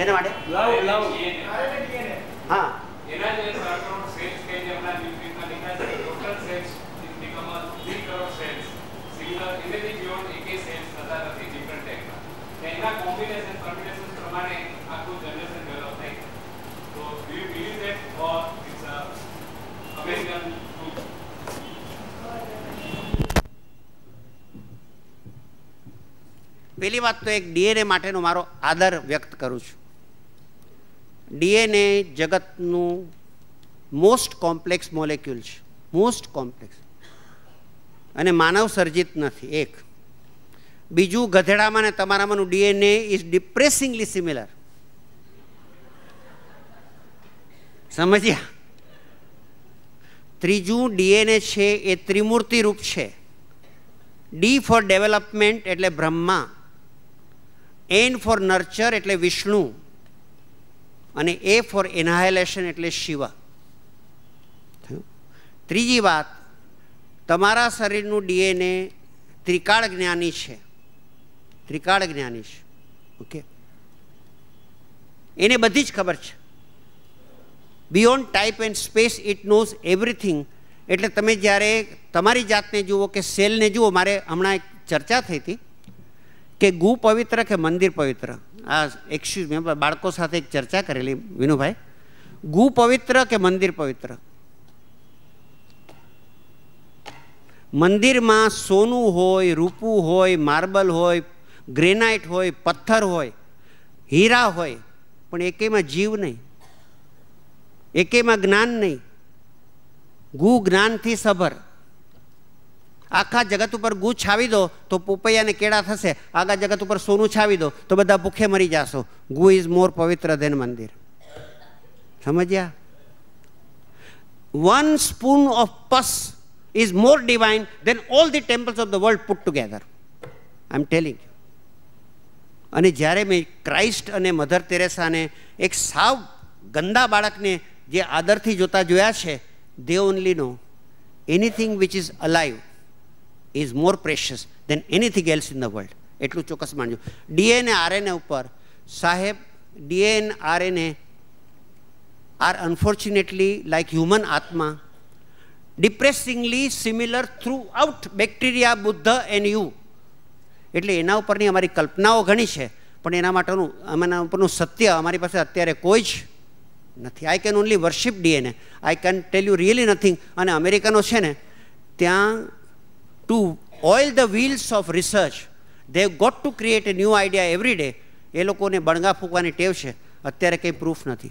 શેના માટે હા પહેલી વાત તો એક ડીએનએ માટેનો મારો આદર વ્યક્ત કરું છું ડીએનએ જગતનું મોસ્ટ કોમ્પ્લેક્સ મોલેક્યુલ છે મોસ્ટ કોમ્પ્લેક્સ અને માનવ સર્જિત નથી એક બીજું ગધેડામાં ને તમારામાંનું ડીએનએ ઇઝ ડિપ્રેસિંગલી સિમિલર સમજ્યા ત્રીજું ડીએનએ છે એ ત્રિમૂર્તિ રૂપ છે ડી ફોર ડેવલપમેન્ટ એટલે બ્રહ્મા એન ફોર નર્ચર એટલે વિષ્ણુ અને એ ફોર એન્હાયલેશન એટલે શિવા થયું ત્રીજી વાત તમારા શરીરનું ડીએનએ ત્રિકાળ જ્ઞાની છે ત્રિકાળ જ્ઞાની છે ઓકે એને બધી જ ખબર છે beyond time and space it knows everything એટલે તમે જ્યારે તમારી જાતને જુઓ કે સેલને જુઓ મારે હમણાં એક ચર્ચા થઈ હતી કે ગુ પવિત્ર કે મંદિર પવિત્ર આ એક્સક્યુઝ મેં બાળકો સાથે એક ચર્ચા કરેલી વિનુભાઈ ગુ પવિત્ર કે મંદિર પવિત્ર મંદિરમાં સોનું હોય રૂપું હોય માર્બલ હોય ગ્રેનાઇટ હોય પથ્થર હોય હીરા હોય પણ એકેયમાં જીવ નહીં એકેયમાં જ્ઞાન નહીં ગુ જ્ઞાનથી સભર આખા જગત ઉપર ગુ છાવી દો તો પોપૈયાને કેળા થશે આખા જગત ઉપર સોનું છાવી દો તો બધા ભૂખે મરી જશો ગુ ઇઝ મોર પવિત્ર ધેન મંદિર સમજ્યા one spoon of pus is more divine than all the temples of the world put together I am telling અને જ્યારે મેં ક્રાઇસ્ટ અને મધર તેરેસાને એક સાવ ગંદા બાળકને જે આદરથી જોતા જોયા છે they only know anything which is alive is more precious than anything else in the world એટલું ચોક્કસ માનજો ડીએનએ આરએનએ ઉપર સાહેબ DNA RNA are unfortunately like human આત્મા depressingly similar throughout bacteria Buddha and you એટલે એના ઉપરની અમારી કલ્પનાઓ ઘણી છે પણ એના માટેનું એના ઉપરનું સત્ય અમારી પાસે અત્યારે કોઈ જ નથી I can only worship DNA I can tell you really nothing અને અમેરિકનો છે ને ત્યાં to oil the wheels of research. They've got to create a new idea every day. એ લોકોને બણગા ફૂંકવાની ટેવ છે અત્યારે કંઈ પ્રૂફ નથી